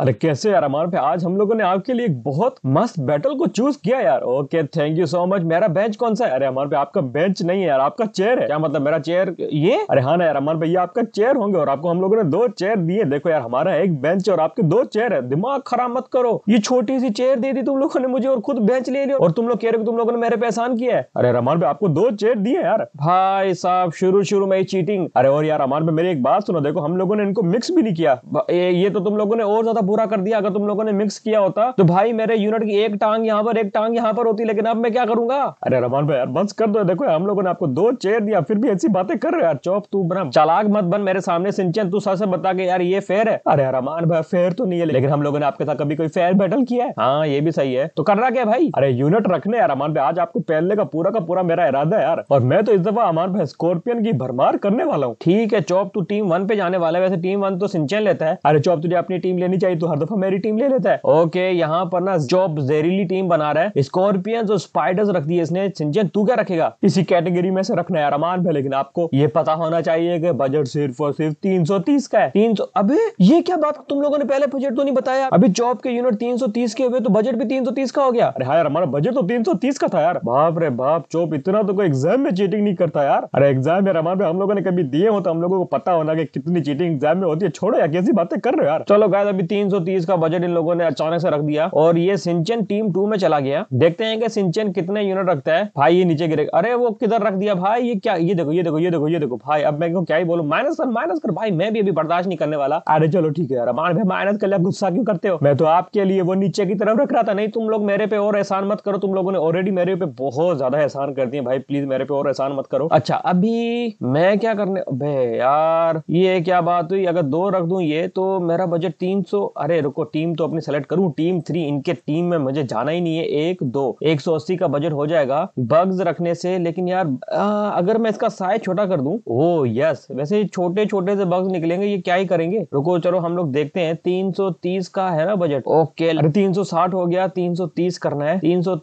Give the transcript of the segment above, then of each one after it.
अरे कैसे यार अमान भाई आज हम लोगों ने आपके लिए एक बहुत मस्त बैटल को चूज किया यार okay thank you so much मेरा बेंच कौन सा है अरे अमान भाई आपका बेंच नहीं है यार आपका चेयर है क्या मतलब मेरा चेयर ये अरे हाँ ना यार अमान भाई ये आपका चेयर होंगे और आपको हम लोगों ने दो चेयर दिए देखो यार हमारा एक बेंच और आपके दो चेयर है दिमाग खराब मत करो ये छोटी सी चेयर दे दी तुम लोगों ने मुझे और खुद बेंच ले लिया और तुम लोग कह रहे हो तुम लोगों ने मेरे पे एहसान किया है अरे रमान भाई आपको दो चेयर दिए यार भाई साहब शुरू शुरू में चीटिंग अरे और यार रमान भाई मेरी एक बात सुनो देखो हम लोगों ने इनको मिक्स भी नहीं किया ये तो तुम लोगों ने और ज्यादा पूरा कर दिया अगर तुम लोगों ने मिक्स किया होता तो भाई मेरे यूनिट की एक टांग यहाँ पर एक टांग यहाँ पर होती लेकिन अब मैं क्या करूंगा अरे रमान भाई यार बस कर दो देखो हम लोगों ने आपको दो चेयर दिया फिर भी ऐसी बातें कर रहे यार चौप तू बना चलाक मत बन मेरे सामने सिंचन तू सर बता के यार ये फेयर है अरे रमान भाई फेयर तो नहीं है लेकिन हम लोगों ने आपके साथ कभी कोई फेयर बैटल किया है हाँ ये भी सही है तो कर रहा क्या भाई अरे यूनिट रखने यार अमान भाई आज आपको पहनने का पूरा का पूरा मेरा इरादा है यार और मैं तो इस दफा अमान भाई स्कॉर्पियन की भरमार करने वाला हूँ ठीक है चौप तू टीम वन पे जाने वाला है वैसे टीम वन तो सिंचन लेता है अरे चौप तुझे अपनी टीम लेनी चाहिए तो हर दफा मेरी टीम ले लेता है ओके यहाँ पर ना जॉब जहरीली टीम बना रहा है स्कॉर्पियन और स्पाइडर्स रख दिए इसने सिंचन तू क्या रखेगा इसी कैटेगरी में से रखना है अरमान भाई लेकिन आपको ये पता होना चाहिए कि बजट सिर्फ और सिर्फ तीन का है तीन सौ अभी ये क्या बात तुम लोगों ने पहले बजट तो नहीं बताया अभी जॉब के यूनिट तीन के हुए तो बजट भी तीन का हो गया अरे हाँ यार हमारा बजट तो तीन का था यार बाप रे बाप चौप इतना तो कोई एग्जाम में चीटिंग नहीं करता यार अरे एग्जाम में रमान हम लोगों ने कभी दिए हो तो हम लोगों को पता होना कि कितनी चीटिंग एग्जाम में होती है छोड़ो यार कैसी बातें कर रहे हो यार चलो गाय अभी तीन 330 का बजट इन लोगों ने अचानक से रख दिया और ये सिंचन टीम टू में चला गया देखते हैं कि सिंचन कितने यूनिट रखता है भाई ये नीचे गिरेगा अरे वो किधर रख दिया भाई ये क्या ये देखो ये देखो ये देखो ये देखो भाई अब मैं क्या ही बोलू माइनस कर माइनस कर भाई मैं भी अभी बर्दाश्त नहीं करने वाला अरे चलो ठीक है यार भाई माइनस कर लिया गुस्सा क्यों करते हो मैं तो आपके लिए वो नीचे की तरफ रख रहा था नहीं तुम लोग मेरे पे और एहसान मत करो तुम लोगों ने ऑलरेडी मेरे पे बहुत ज्यादा एहसान कर दिए भाई प्लीज मेरे पे और एहसान मत करो अच्छा अभी मैं क्या करने अबे यार ये क्या बात हुई अगर दो रख दू ये तो मेरा बजट तीन अरे रुको टीम तो अपनी सेलेक्ट करूं टीम थ्री इनके टीम में मुझे जाना ही नहीं है एक दो एक सौ अस्सी का बजट हो जाएगा बग्स रखने से लेकिन यार आ, अगर मैं इसका साइज छोटा कर दूं ओ oh यस वैसे छोटे छोटे से बग्स निकलेंगे ये क्या ही करेंगे रुको चलो हम लोग देखते हैं 330 का है ना बजट ओके अरे साठ हो गया तीस करना है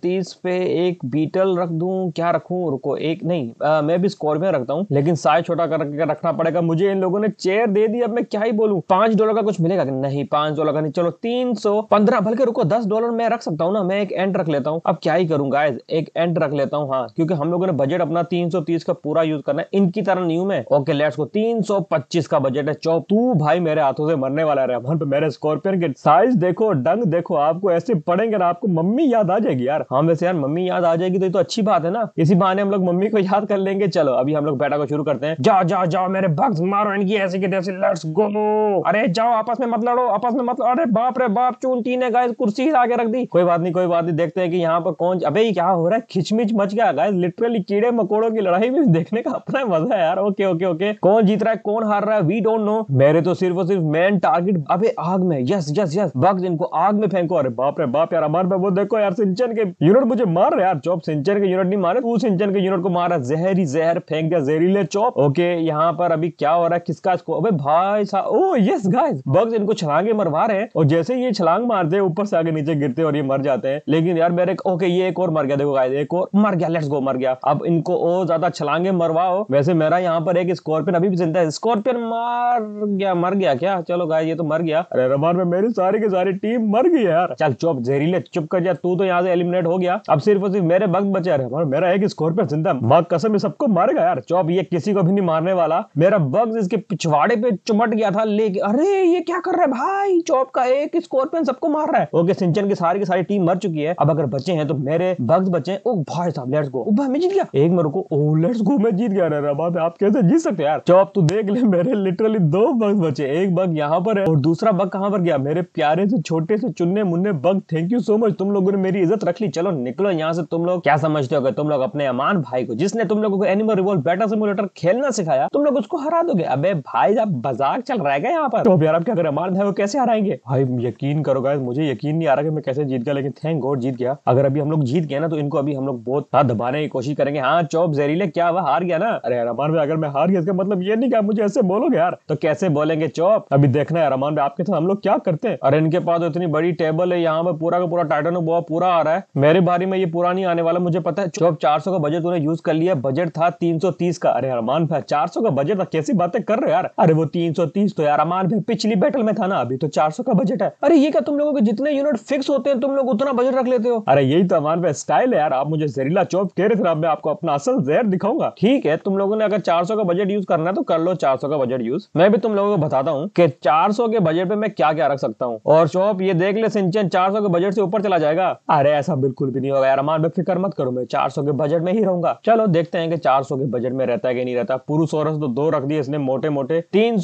तीस पे एक बीटल रख दू क्या रखू रुको एक नहीं आ, मैं भी स्कॉर्पियो रखता हूँ लेकिन साइज छोटा करके रखना पड़ेगा मुझे इन लोगों ने चेयर दे दी अब मैं क्या ही बोलूँ पांच डॉलर का कुछ मिलेगा नहीं पांच लगानी चलो तीन सौ पंद्रह बल्कि रुको दस डॉलर मैं रख सकता हूँ ना मैं एक एंड रख लेता हूँ अब क्या ही करूँ करूंगा एक एंड रख लेता हूँ हाँ क्योंकि हम लोगों ने बजट अपना तीन सौ तीस का पूरा यूज करना है इनकी तरह नहीं हूँ मैं ओके लेट्स को तीन सौ पच्चीस का बजट है चौ तू भाई मेरे हाथों से मरने वाला रहमान पे मेरे स्कॉर्पियन के साइज देखो डंग देखो आपको ऐसे पड़ेंगे ना आपको मम्मी याद आ जाएगी यार हाँ वैसे यार मम्मी याद आ जाएगी तो ये तो अच्छी बात है ना इसी बहाने हम लोग मम्मी को याद कर लेंगे चलो अभी हम लोग बेटा को शुरू करते हैं जाओ जाओ जाओ मेरे बक्स मारो इनकी ऐसे के तैसे लेट्स गो अरे जाओ आपस में मत लड़ो आपस में मतलब अरे बाप रे बाप चूंटी ने गाय कुर्सी हिला के रख दी कोई बात नहीं कोई बात नहीं देखते हैं कि यहाँ पर कौन अबे क्या हो रहा है खिचमिच मच गया गाय लिटरली कीड़े मकोड़ों की लड़ाई भी देखने का अपना मजा है यार ओके ओके ओके कौन जीत रहा है कौन हार रहा है वी डोंट नो मेरे तो सिर्फ और सिर्फ मेन टारगेट अबे आग में यस यस यस बग जिनको आग में फेंको अरे बाप रे बाप यार अमर पे वो देखो यार सिंचन के यूनिट मुझे मार रहे यार चौप सिंचन के यूनिट नहीं मारे तू सिंचन के यूनिट को मारा जहर ही जहर फेंक दिया जहरीले चौप ओके यहाँ पर अभी क्या हो रहा है किसका इसको अबे भाई साहब ओ यस गाइस बग्स इनको छलांगे मरवा सवार है और जैसे ये छलांग मारते हैं ऊपर से आगे नीचे गिरते हैं और ये मर जाते हैं लेकिन यार मेरे ओके ये एक और मर गया देखो गाइस एक और मर गया लेट्स गो मर गया अब इनको और ज्यादा छलांगे मरवाओ वैसे मेरा यहाँ पर एक स्कॉर्पियन अभी भी जिंदा है स्कॉर्पियन मर गया मर गया क्या चलो गाय ये तो मर गया अरे रमान में मेरी सारी की सारी टीम मर गई यार चल चुप जहरीले चुप कर जा तू तो यहाँ से एलिमिनेट हो गया अब सिर्फ और सिर्फ मेरे वक्त बचे रहे मेरा एक स्कॉर्पियन जिंदा माँ कसम ये सबको मारेगा यार चौप ये किसी को भी नहीं मारने वाला मेरा बग्स इसके पिछवाड़े पे चुमट गया था लेकिन अरे ये क्या कर रहा है भाई चौप का एक स्कॉर्पियन सबको मार रहा है ओके सिंचन की सारी की सारी टीम मर चुकी है अब अगर बचे हैं तो मेरे बग्स बचे हैं ओ भाई साहब लेट्स गो भाई मैं जीत गया एक मेरे को ओ लेट्स गो मैं जीत गया रे भाई आप कैसे जीत सकते यार चौप तू देख ले मेरे लिटरली दो बग्स बचे एक बग यहाँ पर है और दूसरा बग कहाँ पर गया मेरे प्यारे से छोटे से चुनने मुन्ने बग थैंक यू सो मच तुम लोगों ने मेरी इज्जत रख ली चलो निकलो यहाँ से तुम लोग क्या समझते हो तुम लोग अपने अमान भाई को जिसने तुम लोगों को एनिमल रिवॉल्व बैटर सिमुलेटर खेलना सिखाया तुम लोग उसको हरा दोगे अबे भाई साहब बजाक चल रहा है यहाँ पर तो यार आप क्या अगर अमान भाई को कैसे हरा पाएंगे भाई यकीन करो गाइस मुझे यकीन नहीं आ रहा कि मैं कैसे जीत गया लेकिन थैंक गॉड जीत गया अगर अभी हम लोग जीत गए ना तो इनको अभी हम लोग बहुत हाथ दबाने की कोशिश करेंगे हाँ चौब जहरीले क्या हुआ हार गया ना अरे रमान भाई अगर मैं हार गया इसका मतलब ये नहीं कहा मुझे ऐसे बोलोगे यार तो कैसे बोलेंगे चौब अभी देखना है रमान भाई आपके साथ हम लोग क्या करते हैं अरे इनके पास तो इतनी बड़ी टेबल है यहाँ पे पूरा का पूरा टाइटन बहुत पूरा आ रहा है मेरे बारी में ये पूरा नहीं आने वाला मुझे पता है चौब चार का बजट उन्हें यूज कर लिया बजट था तीन का अरे रमान भाई चार का बजट था कैसी बातें कर रहे यार अरे वो तीन तो यार रमान भाई पिछली बैटल में था ना अभी तो चार चार सौ का बजट है अरे ये क्या तुम लोगों के जितने यूनिट फिक्स होते हैं तुम लोग उतना बजट रख लेते हो अरे यही तो हमारे स्टाइल है यार आप मुझे जहरीला चौप कह रहे थे मैं आपको अपना असल जहर दिखाऊंगा ठीक है तुम लोगों ने अगर चार का बजट यूज करना है तो कर लो चार का बजट यूज मैं भी तुम लोगों को बताता हूँ की चार के बजट पे मैं क्या क्या रख सकता हूँ और चौप ये देख ले सिंचन चार के बजट से ऊपर चला जाएगा अरे ऐसा बिल्कुल भी नहीं होगा यार हमारे फिक्र मत करो मैं चार के बजट में ही रहूंगा चलो देखते हैं कि चार के बजट में रहता है कि नहीं रहता पुरुष और तो दो रख दिए इसने मोटे मोटे तीन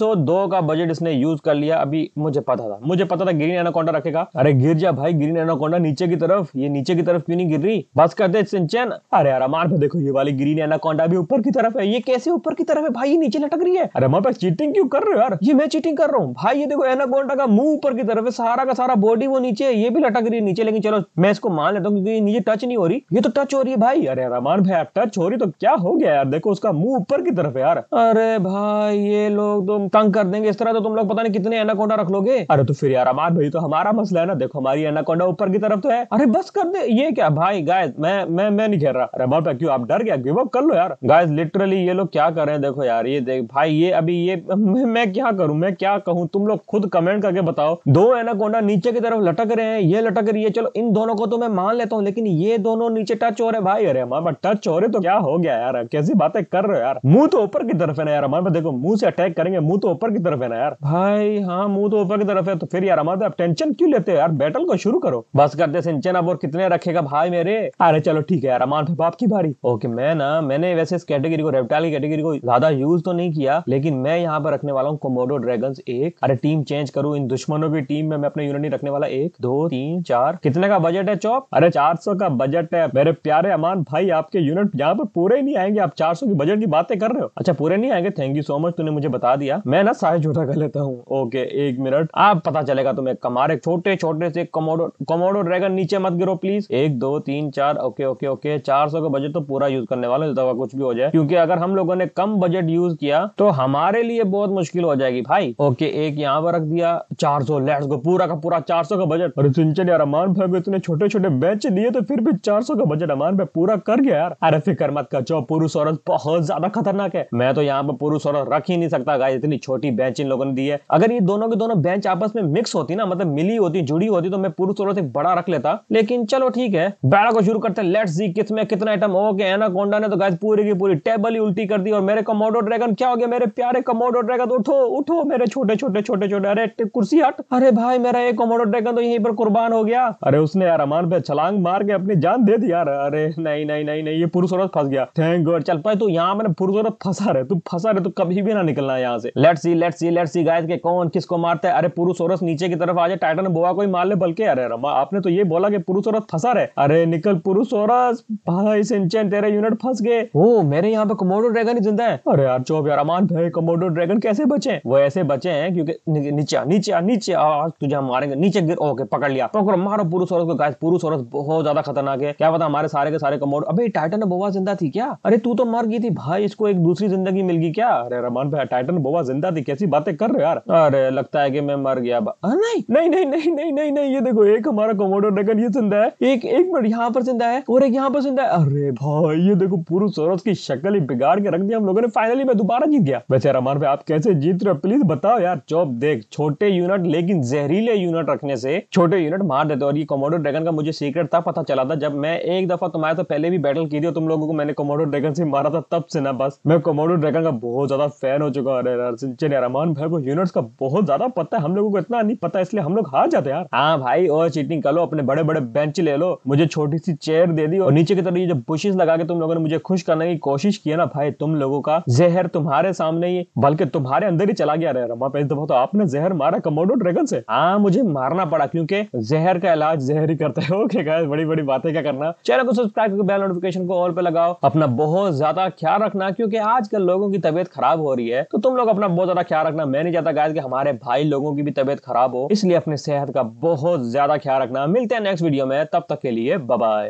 का बजट इसने यूज कर लिया अभी मुझे पता था मुझे पता था ग्रीन एनाकोंडा रखेगा अरे गिर जा भाई ग्रीन एनाकोंडा नीचे की तरफ ये नीचे की तरफ क्यों नहीं गिर रही बस कर दे सिंचन अरे यार मार पे देखो ये वाली ग्रीन एनाकोंडा भी ऊपर की तरफ है ये कैसे ऊपर की तरफ है भाई ये नीचे लटक रही है अरे मैं पास चीटिंग क्यों कर रहे हो यार ये मैं चीटिंग कर रहा हूँ भाई ये देखो एनाकोंडा का मुंह ऊपर की तरफ है सारा का सारा बॉडी वो नीचे है ये भी लटक रही है नीचे लेकिन चलो मैं इसको मान लेता हूँ क्योंकि नीचे टच नहीं हो रही ये तो टच हो रही है भाई अरे रमान भाई टच हो रही तो क्या हो गया यार देखो उसका मुंह ऊपर की तरफ है यार अरे भाई ये लोग तुम तंग कर देंगे इस तरह तो तुम लोग पता नहीं कितने एनाकोंडा रख लोगे अरे अरे तो फिर यार अमान भाई तो हमारा मसला है ना देखो हमारी एनाकोंडा ऊपर की तरफ तो है अरे बस कर दे ये क्या भाई गाइस मैं मैं मैं नहीं खेल रहा अरे बहुत क्यों आप डर गया गिव अप कर लो यार गाइस लिटरली ये लोग क्या कर रहे हैं देखो यार ये देख भाई ये अभी ये मैं, मैं क्या करूं मैं क्या कहूं तुम लोग खुद कमेंट करके बताओ दो एनाकोंडा नीचे की तरफ लटक रहे हैं ये लटक रही है चलो इन दोनों को तो मैं मान लेता हूँ लेकिन ये दोनों नीचे टच हो रहे भाई अरे हमारे टच हो रहे तो क्या हो गया यार कैसी बातें कर रहे हो यार मुंह तो ऊपर की तरफ है ना यार हमारे देखो मुंह से अटैक करेंगे मुंह तो ऊपर की तरफ है ना यार भाई हाँ मुंह तो ऊपर की तरफ जाते तो फिर यार अमर आप टेंशन क्यों लेते हो यार बैटल को शुरू करो बस कर दे सिंचन अब और कितने रखेगा भाई मेरे अरे चलो ठीक है यार अमान था तो बाप की बारी ओके मैं ना मैंने वैसे इस कैटेगरी को रेप्टाइल की कैटेगरी को ज्यादा यूज तो नहीं किया लेकिन मैं यहाँ पर रखने वाला हूँ कोमोडो ड्रैगन एक अरे टीम चेंज करूँ इन दुश्मनों की टीम में मैं अपने यूनिट रखने वाला एक दो तीन चार कितने का बजट है चौप अरे चार का बजट है मेरे प्यारे अमान भाई आपके यूनिट यहाँ पर पूरे नहीं आएंगे आप चार सौ की बजट की बातें कर रहे हो अच्छा पूरे नहीं आएंगे थैंक यू सो मच तूने मुझे बता दिया मैं ना साहे छोटा कर लेता हूँ ओके एक मिनट आ अब पता चलेगा तुम्हें कमारे छोटे छोटे से कमोडो कमोडो ड्रैगन नीचे मत गिरो प्लीज एक दो तीन चार ओके ओके ओके चार सौ का बजट तो पूरा यूज करने वाले दवा कुछ भी हो जाए क्योंकि अगर हम लोगों ने कम बजट यूज किया तो हमारे लिए बहुत मुश्किल हो जाएगी भाई ओके एक यहाँ पर रख दिया चार सौ लेट्स गो पूरा का पूरा चार सौ का बजट अरे सिंचन यार अमान भाई इतने छोटे छोटे बेच दिए तो फिर भी चार सौ का बजट अमान भाई पूरा कर गया यार अरे फिक्र मत कर चो पुरुष औरत बहुत ज्यादा खतरनाक है मैं तो यहाँ पर पुरुष औरत रख ही नहीं सकता गाय इतनी छोटी बेंच इन लोगों ने दी है अगर ये दोनों के दोनों बेंच आप आपस में मिक्स होती ना मतलब मिली होती जुड़ी होती तो मैं पुरुष थोड़ा से बड़ा रख लेता लेकिन चलो ठीक है बैड़ा को शुरू करते लेट्स सी किस में कितना आइटम हो गया एनाकोंडा ने तो गाइस पूरी की पूरी टेबल ही उल्टी कर दी और मेरे कमोडो ड्रैगन क्या हो गया मेरे प्यारे कमोडो ड्रैगन उठो उठो मेरे छोटे छोटे छोटे छोटे अरे कुर्सी हट अरे भाई मेरा एक कमोडो ड्रैगन तो यहीं पर कुर्बान हो गया अरे उसने यार अमान पे छलांग मार के अपनी जान दे दी यार अरे नहीं नहीं नहीं नहीं ये पुरुष औरत फंस गया थैंक गॉड चल पाए तू यहाँ मैंने पुरुष औरत फंसा रहे तू फंसा रहे तू कभी भी ना निकलना यहाँ से let's see let's see let's see guys के कौन किसको मारता है अरे पुरुष पुरुषोरस नीचे की तरफ आ जाए टाइटन बोआ को ही मार ले बल्कि अरे रमा आपने तो ये बोला कि पुरुषोरस फंसा रहे अरे निकल पुरुषोरस भाई सिंचन तेरे यूनिट फंस गए ओ मेरे यहाँ पे कमोडो ड्रैगन ही जिंदा है अरे यार चौब यार अमान भाई कमोडो ड्रैगन कैसे बचे वो ऐसे बचे हैं क्योंकि नीचे नीचे नीचे आज तुझे हम मारेंगे नीचे गिर ओके पकड़ लिया पकड़ो मारो पुरुषोरस को गाइस पुरुषोरस बहुत ज्यादा खतरनाक है क्या पता हमारे सारे के सारे कमोडो अबे टाइटन बोआ जिंदा थी क्या अरे तू तो मर गई थी भाई इसको एक दूसरी जिंदगी मिल गई क्या अरे रमान भाई टाइटन बोआ जिंदा थी कैसी बातें कर रहे यार अरे लगता है कि मैं मर गया नहीं नहीं नहीं नहीं नहीं नहीं नहीं ये देखो एक हमारा कोमोडो ड्रैगन ये जिंदा है एक एक मिनट यहाँ पर जिंदा है और एक यहाँ पर जिंदा है अरे भाई ये देखो पूरी सोरस की शक्ल ही बिगाड़ के रख दिया हम लोगों ने फाइनली मैं दोबारा जीत गया बेचारा मान भाई आप कैसे जीत रहे प्लीज बताओ यार चौप देख छोटे यूनिट लेकिन जहरीले यूनिट रखने से छोटे यूनिट मार देते और ये कोमोडो ड्रैगन का मुझे सीक्रेट था पता चला था जब मैं एक दफा तुम्हारे तो पहले भी बैटल की थी तुम लोगों को मैंने कोमोडो ड्रैगन से मारा था तब से ना बस मैं कोमोडो ड्रैगन का बहुत ज्यादा फैन हो चुका हूँ अरे यार सिंचन यार अमान भाई को यूनिट्स का बहुत ज्यादा पता है हम लोगों लोगों को इतना नहीं पता इसलिए हम लोग हार जाते यार हाँ भाई और चीटिंग कर लो अपने बड़े बड़े बेंच ले लो मुझे छोटी सी चेयर दे दी और नीचे की तरफ ये जो बुशेस लगा के तुम लोगों ने मुझे खुश करने की कोशिश की है ना भाई तुम लोगों का जहर तुम्हारे सामने ही बल्कि तुम्हारे अंदर ही चला गया रमा पे दफा तो आपने जहर मारा कमोडो ड्रैगन से हाँ मुझे मारना पड़ा क्योंकि जहर का इलाज जहर ही करते हो ओके गाइस बड़ी बड़ी बातें क्या करना चैनल को सब्सक्राइब करके बेल नोटिफिकेशन को ऑल पे लगाओ अपना बहुत ज्यादा ख्याल रखना क्योंकि आजकल लोगों की तबीयत खराब हो रही है तो तुम लोग अपना बहुत ज्यादा ख्याल रखना मैं नहीं चाहता गाइस कि हमारे भाई लोगों की भी तबीयत खराब हो इसलिए अपनी सेहत का बहुत ज्यादा ख्याल रखना मिलते हैं नेक्स्ट वीडियो में तब तक के लिए बाय